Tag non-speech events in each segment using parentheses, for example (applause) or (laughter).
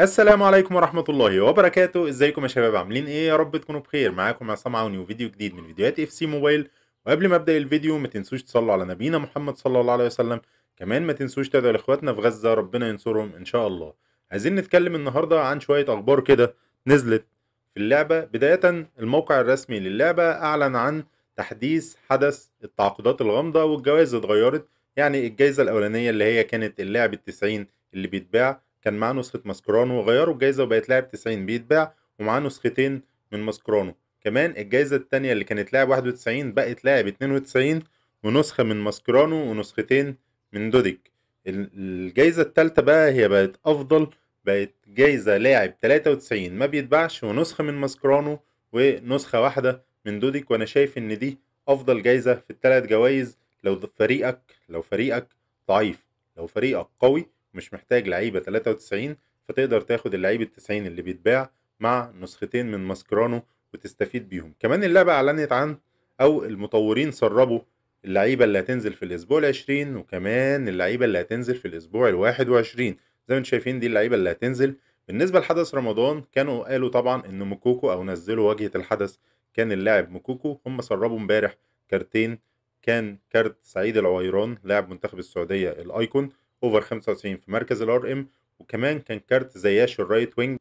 السلام عليكم ورحمة الله وبركاته ازيكم يا شباب عاملين ايه يا رب تكونوا بخير معاكم عصام عوني وفيديو جديد من فيديوهات اف سي موبايل وقبل ما ابدا الفيديو ما تنسوش تصلوا على نبينا محمد صلى الله عليه وسلم كمان ما تنسوش تدعوا لاخواتنا في غزة ربنا ينصرهم ان شاء الله عايزين نتكلم النهاردة عن شوية اخبار كده نزلت في اللعبة بداية الموقع الرسمي للعبة اعلن عن تحديث حدث التعاقدات الغامضة والجوائز اتغيرت يعني الجايزة الاولانية اللي هي كانت اللاعب التسعين اللي بيتباع كان معاه نسخة ماسكرانو غيروا الجايزة وبقت لاعب 90 بيتباع ومعاه نسختين من ماسكرانو كمان الجايزة التانية اللي كانت لاعب 91 بقت لاعب 92 ونسخة من ماسكرانو ونسختين من دوديك الجايزة التالتة بقى هي بقت أفضل بقت جايزة لاعب 93 ما بيتباعش ونسخة من ماسكرانو ونسخة واحدة من دوديك وأنا شايف إن دي أفضل جايزة في التلات جوايز لو فريقك لو فريقك ضعيف لو فريقك قوي مش محتاج لعيبه 93 فتقدر تاخد اللعيب ال 90 اللي بيتباع مع نسختين من ماسكرانو وتستفيد بيهم كمان اللعبه اعلنت عن او المطورين سربوا اللعيبه اللي هتنزل في الاسبوع ال20 وكمان اللعيبه اللي هتنزل في الاسبوع ال21 زي ما انتم شايفين دي اللعيبه اللي هتنزل بالنسبه لحدث رمضان كانوا قالوا طبعا ان موكوكو او نزلوا واجهه الحدث كان اللاعب موكوكو هم سربوا امبارح كارتين كان كارت سعيد العويران لاعب منتخب السعوديه الايكون اوفر 95 في مركز الار ام وكمان كان كارت زياش الرايت وينج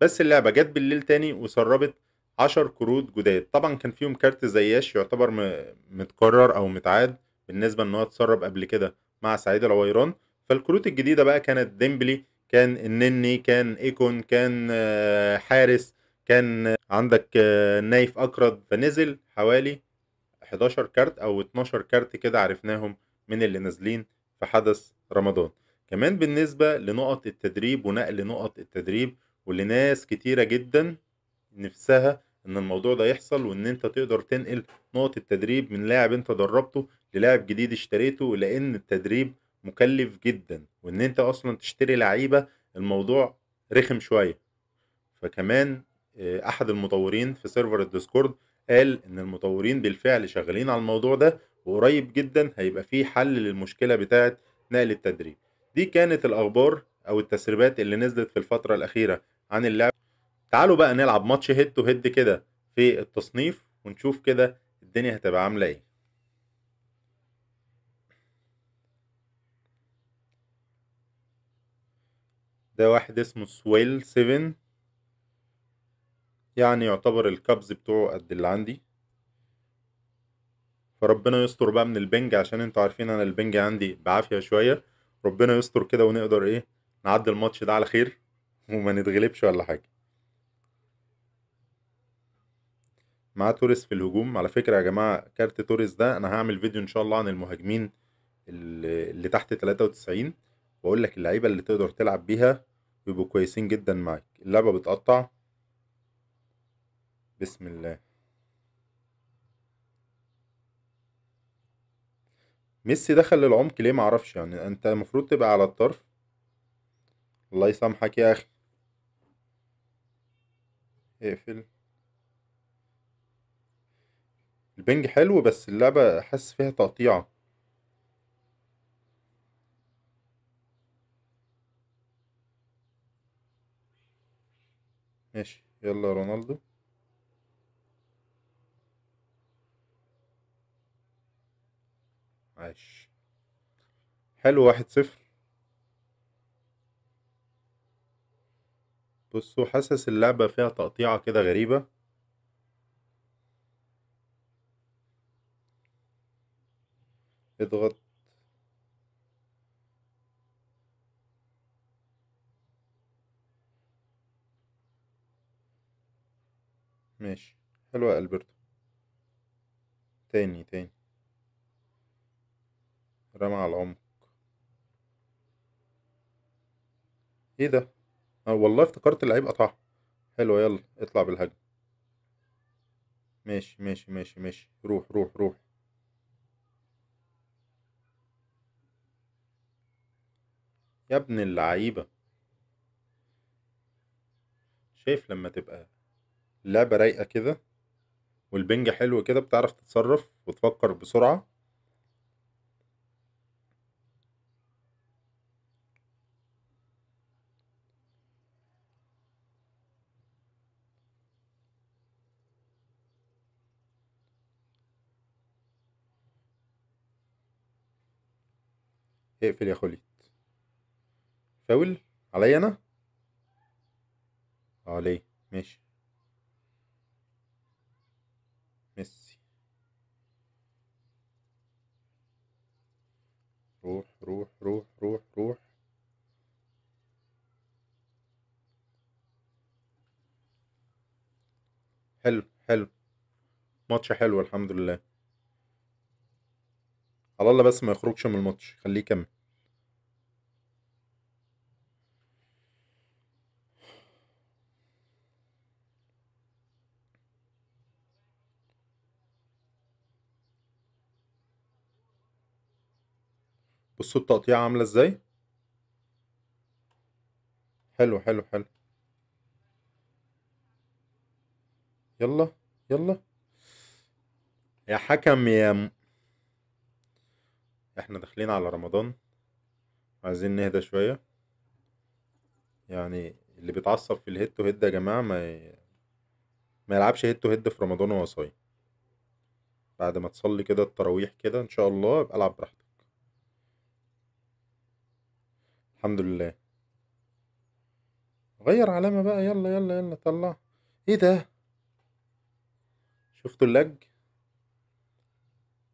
بس اللعبة جت بالليل تاني وسربت 10 كروت جداد طبعا كان فيهم كارت زياش يعتبر متكرر او متعاد بالنسبة ان هو اتسرب قبل كده مع سعيد العويران فالكروت الجديدة بقى كانت ديمبلي كان النني كان ايكون كان حارس آه، كان آه، عندك نايف آه، اكرد فنزل حوالي 11 كارت او 12 كارت كده عرفناهم من اللي نازلين في حدث رمضان كمان بالنسبة لنقط التدريب ونقل نقط التدريب ولناس كتيرة جدا نفسها ان الموضوع ده يحصل وان انت تقدر تنقل نقط التدريب من لاعب انت دربته للاعب جديد اشتريته لان التدريب مكلف جدا وان انت اصلا تشتري لعيبة الموضوع رخم شوية فكمان آه، احد المطورين في سيرفر الديسكورد قال ان المطورين بالفعل شغالين على الموضوع ده وقريب جدا هيبقى فيه حل للمشكلة بتاعت نقل التدريب دي كانت الأخبار أو التسريبات اللي نزلت في الفترة الأخيرة عن اللعب تعالوا بقى نلعب ماتش هيد تو هيد كده في التصنيف ونشوف كده الدنيا هتبقى عاملة ايه ده واحد اسمه سويل 7 يعني يعتبر الكابز بتوعه قد اللي عندي فربنا يستر بقى من البنج عشان انتوا عارفين انا البنج عندي بعافيه شويه ربنا يستر كده ونقدر ايه نعدي الماتش ده على خير (laughs) وما نتغلبش ولا حاجه مع توريس في الهجوم على فكره يا جماعه كارت توريس ده انا هعمل فيديو ان شاء الله عن المهاجمين اللي تحت 93 واقول لك اللعيبه اللي تقدر تلعب بيها ويبقوا كويسين جدا معاك اللعبه بتقطع بسم الله ميسي دخل للعمق ليه معرفش يعني انت المفروض تبقى على الطرف الله يسامحك يا اخي اقفل البنج حلو بس اللعبة حاسس فيها تقطيعة ماشي يلا رونالدو عاش حلو واحد صفر بصوا حاسس اللعبة فيها تقطيعة كده غريبة اضغط ماشي حلوة ألبرتو تاني تاني رمى على العمق ايه ده أه والله افتكرت اللعيب قطعها حلو يلا اطلع بالهجمة ماشي ماشي ماشي ماشي روح روح روح يا ابن اللعيبة شايف لما تبقى اللعبة رايقة كده والبنج حلو كده بتعرف تتصرف وتفكر بسرعة اقفل يا خليت فاول عليا انا اه ليه ماشي ميسي روح روح روح روح روح حلو حلو ماتش حلو الحمد لله على الله بس ما يخرجش من الماتش خليه يكمل بصوا التقطيعة عاملة ازاي حلو حلو حلو يلا يلا يا حكم يا احنا داخلين على رمضان عايزين نهدى شوية يعني اللي بيتعصب في الهيد تو هيد يا جماعة ما ي... ما يلعبش هيد تو هيد في رمضان وهو صايم بعد ما تصلي كده التراويح كده ان شاء الله ابقى العب براحتك الحمد لله غير علامة بقى يلا يلا يلا طلع ايه ده شفتوا اللاج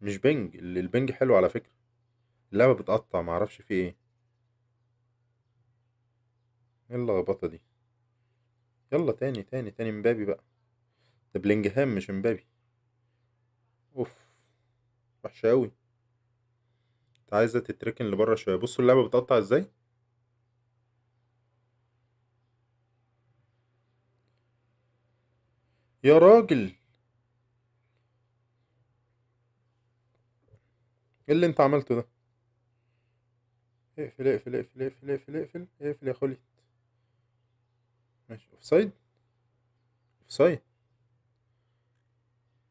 مش بنج البنج حلو على فكرة اللعبة بتقطع معرفش في ايه ايه اللخبطة دي يلا تاني تاني تاني مبابي بقى ده بلينجهام مش مبابي اوف وحشة اوي انت عايزة تتركن لبره شوية بصوا اللعبة بتقطع ازاي يا راجل ايه اللي انت عملته ده اقفل اقفل اقفل اقفل اقفل اقفل اقفل يا خوليت ماشي اوفسايد اوفسايد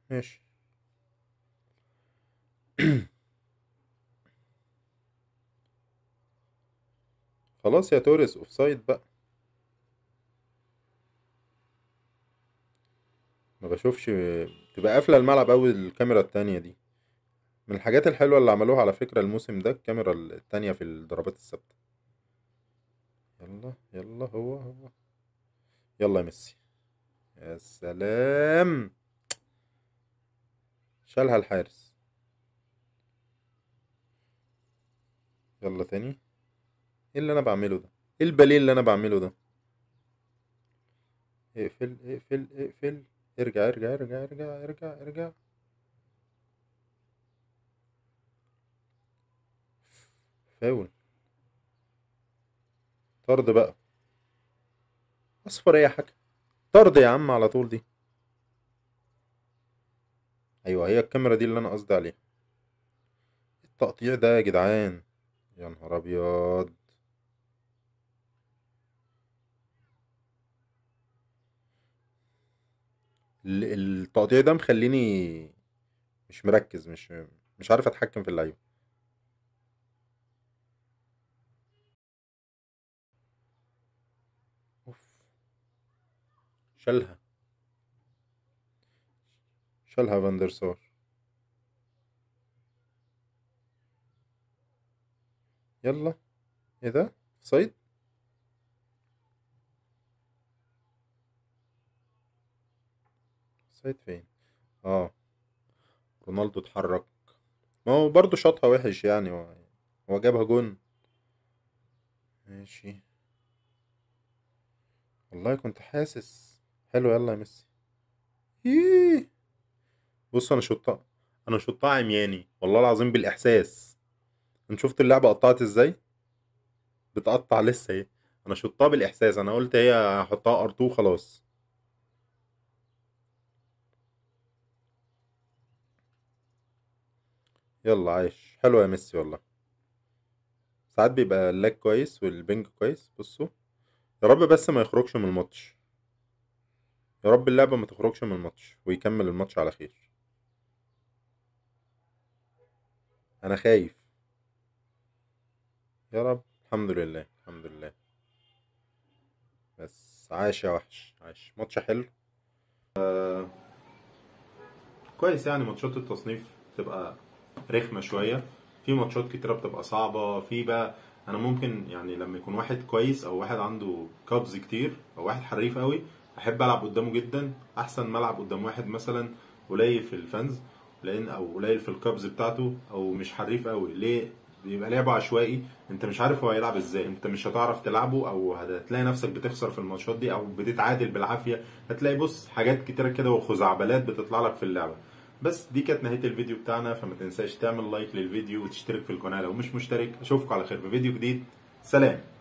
ماشي (clears throat) خلاص يا توريس اوفسايد بقى ما بشوفش تبقى قافله الملعب اول الكاميرا التانية دي من الحاجات الحلوة اللي عملوها على فكرة الموسم ده الكاميرا التانية في الضربات الثابتة يلا يلا هو هو يلا يا ميسي يا سلام شالها الحارس يلا تاني ايه اللي انا بعمله ده ايه الباليه اللي انا بعمله ده اقفل اقفل اقفل ارجع ارجع ارجع ارجع ارجع ارجع فاول طرد بقى اصفر ايه يا طرد يا عم على طول دي ايوه هي الكاميرا دي اللي انا قصدي عليها التقطيع ده يا جدعان يا نهار ابيض التقطيع ده مخليني مش مركز مش مش عارف اتحكم في اللعيبه شالها شالها فاندرسار يلا ايه ده صيد صيد فين اه رونالدو اتحرك ما هو برضه شاطها وحش يعني هو جابها جون ماشي والله كنت حاسس حلو يلا يا ميسي ييه. بص انا شطها انا شطها عمياني والله العظيم بالاحساس انت شفت اللعبه قطعت ازاي بتقطع لسه اهي انا شطها بالاحساس انا قلت هي هحطها ار2 خلاص يلا عايش حلو يا ميسي والله ساعات بيبقى اللاج كويس والبنج كويس بصوا يا رب بس ما يخرجش من الماتش يا رب اللعبة ما تخرجش من الماتش ويكمل الماتش على خير انا خايف يا رب الحمد لله الحمد لله بس عاش يا وحش عاش ماتش حلو آه كويس يعني ماتشات التصنيف بتبقى رخمة شوية في ماتشات كتيرة بتبقى صعبة في بقى انا ممكن يعني لما يكون واحد كويس او واحد عنده كابز كتير او واحد حريف قوي احب العب قدامه جدا احسن ما العب قدام واحد مثلا قليل في الفنز لان او قليل في الكابز بتاعته او مش حريف قوي ليه بيبقى لعبه عشوائي انت مش عارف هو هيلعب ازاي انت مش هتعرف تلعبه او هتلاقي نفسك بتخسر في الماتشات دي او بتتعادل بالعافيه هتلاقي بص حاجات كتيره كده وخزعبلات بتطلع لك في اللعبه بس دي كانت نهايه الفيديو بتاعنا فما تنساش تعمل لايك للفيديو وتشترك في القناه لو مش مشترك اشوفكم على خير في فيديو جديد سلام